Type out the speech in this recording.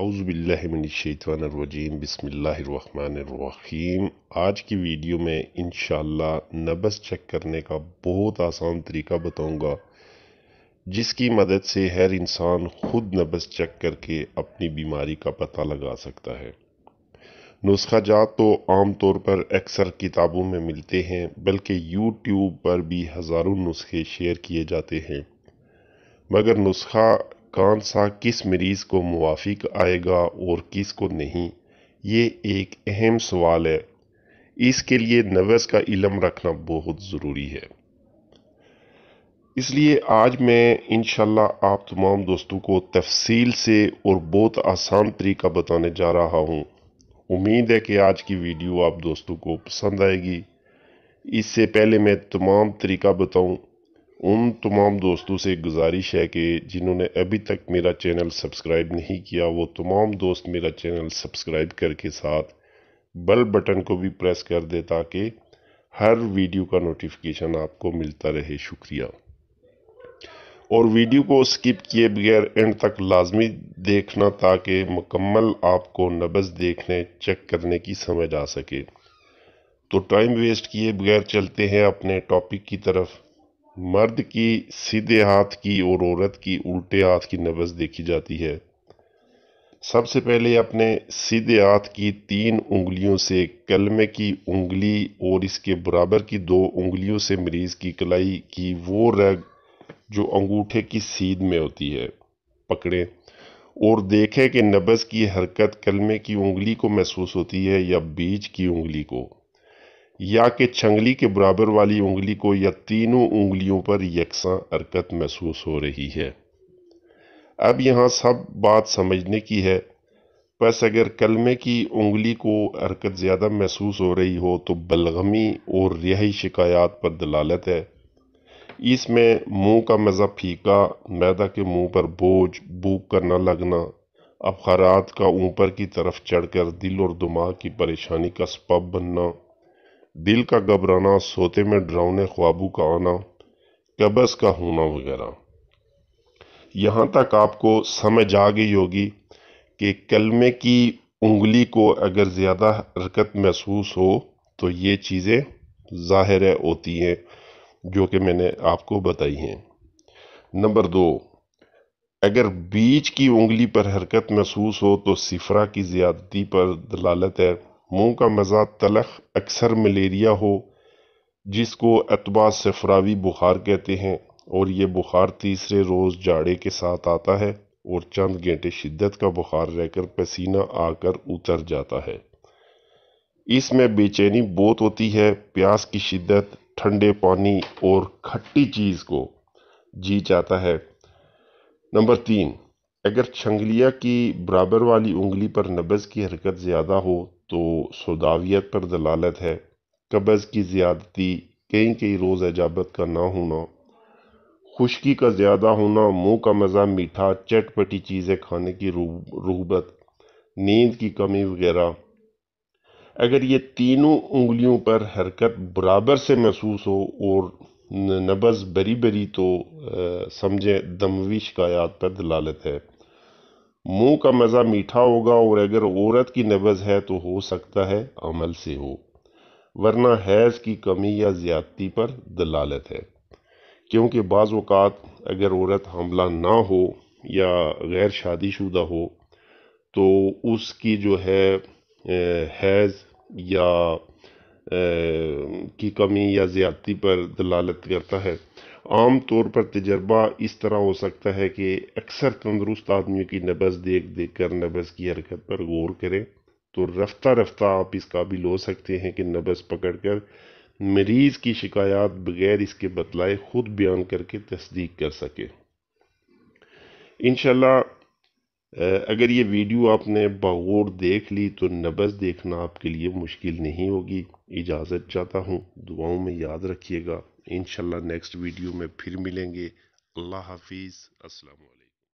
اعوذ باللہ من الشیطان الرجیم بسم اللہ الرحمن الرحیم آج کی ویڈیو میں انشاءاللہ نبس چیک کرنے کا بہت آسان طریقہ بتاؤں گا جس کی مدد سے ہر انسان خود نبس چیک کر کے اپنی بیماری کا پتہ لگا سکتا ہے نسخہ جات تو عام طور پر اکثر کتابوں میں ملتے ہیں بلکہ یوٹیوب پر بھی ہزاروں نسخے شیئر کیے جاتے ہیں مگر نسخہ کون سا کس مریض کو موافق آئے گا اور کس کو نہیں یہ ایک اہم سوال ہے اس کے لیے نوز کا علم رکھنا بہت ضروری ہے اس لیے آج میں انشاءاللہ آپ تمام دوستوں کو تفصیل سے اور بہت آسان طریقہ بتانے جا رہا ہوں امید ہے کہ آج کی ویڈیو آپ دوستوں کو پسند آئے گی اس سے پہلے میں تمام طریقہ بتاؤں ان تمام دوستوں سے گزارش ہے کہ جنہوں نے ابھی تک میرا چینل سبسکرائب نہیں کیا وہ تمام دوست میرا چینل سبسکرائب کر کے ساتھ بل بٹن کو بھی پریس کر دے تاکہ ہر ویڈیو کا نوٹیفیکیشن آپ کو ملتا رہے شکریہ اور ویڈیو کو سکپ کیے بغیر اینڈ تک لازمی دیکھنا تاکہ مکمل آپ کو نبز دیکھنے چیک کرنے کی سمجھ آ سکے تو ٹائم ویسٹ کیے بغیر چلتے ہیں اپنے ٹاپک کی طرف مرد کی سیدھے ہاتھ کی اور عورت کی الٹے ہاتھ کی نبز دیکھی جاتی ہے سب سے پہلے اپنے سیدھے ہاتھ کی تین انگلیوں سے کلمے کی انگلی اور اس کے برابر کی دو انگلیوں سے مریض کی کلائی کی وہ رگ جو انگوٹھے کی سیدھ میں ہوتی ہے پکڑیں اور دیکھیں کہ نبز کی حرکت کلمے کی انگلی کو محسوس ہوتی ہے یا بیج کی انگلی کو یا کہ چھنگلی کے برابر والی انگلی کو یا تینوں انگلیوں پر یکساں حرکت محسوس ہو رہی ہے اب یہاں سب بات سمجھنے کی ہے بس اگر کلمے کی انگلی کو حرکت زیادہ محسوس ہو رہی ہو تو بلغمی اور رہائی شکایات پر دلالت ہے اس میں منہ کا مزہ پھیکا میدا کے منہ پر بوجھ بوک کا نہ لگنا ابخارات کا اوپر کی طرف چڑھ کر دل اور دماغ کی پریشانی کا سبب بننا دل کا گھبرانا سوتے میں ڈراؤنے خوابو کا آنا قبض کا ہونا وغیرہ یہاں تک آپ کو سمجھ آ گئی ہوگی کہ کلمے کی انگلی کو اگر زیادہ حرکت محسوس ہو تو یہ چیزیں ظاہر ہے ہوتی ہیں جو کہ میں نے آپ کو بتائی ہیں نمبر دو اگر بیچ کی انگلی پر حرکت محسوس ہو تو صفرہ کی زیادتی پر دلالت ہے منہ کا مزہ تلخ اکثر ملیریا ہو جس کو اتباع صفراوی بخار کہتے ہیں اور یہ بخار تیسرے روز جاڑے کے ساتھ آتا ہے اور چند گھنٹے شدت کا بخار رہ کر پسینہ آ کر اتر جاتا ہے اس میں بے چینی بہت ہوتی ہے پیاس کی شدت ٹھنڈے پانی اور کھٹی چیز کو جی جاتا ہے نمبر تین اگر چھنگلیا کی برابر والی انگلی پر نبز کی حرکت زیادہ ہو تو سوداویت پر دلالت ہے قبض کی زیادتی کہیں کئی روز اجابت کا نہ ہونا خشکی کا زیادہ ہونا منہ کا مزہ میٹھا چٹ پٹی چیزیں کھانے کی رغبت نیند کی کمی وغیرہ اگر یہ تینوں انگلیوں پر حرکت برابر سے محسوس ہو اور نبز بری بری تو سمجھیں دموی شکایات پر دلالت ہے منہ کا مزہ میٹھا ہوگا اور اگر عورت کی نبز ہے تو ہو سکتا ہے عمل سے ہو ورنہ حیض کی کمی یا زیادتی پر دلالت ہے کیونکہ بعض اوقات اگر عورت حاملہ نہ ہو یا غیر شادی شدہ ہو تو اس کی جو ہے حیض یا کی کمی یا زیادتی پر دلالت کرتا ہے عام طور پر تجربہ اس طرح ہو سکتا ہے کہ اکثر تندرست آدمیوں کی نبز دیکھ دیکھ کر نبز کی حرکت پر غور کریں تو رفتہ رفتہ آپ اس قابل ہو سکتے ہیں کہ نبز پکڑ کر مریض کی شکایات بغیر اس کے بتلائے خود بیان کر کے تصدیق کر سکے انشاءاللہ اگر یہ ویڈیو آپ نے باغور دیکھ لی تو نبز دیکھنا آپ کے لیے مشکل نہیں ہوگی اجازت چاہتا ہوں دعاؤں میں یاد رکھیے گا انشاءاللہ نیکسٹ ویڈیو میں پھر ملیں گے اللہ حافظ السلام علیکم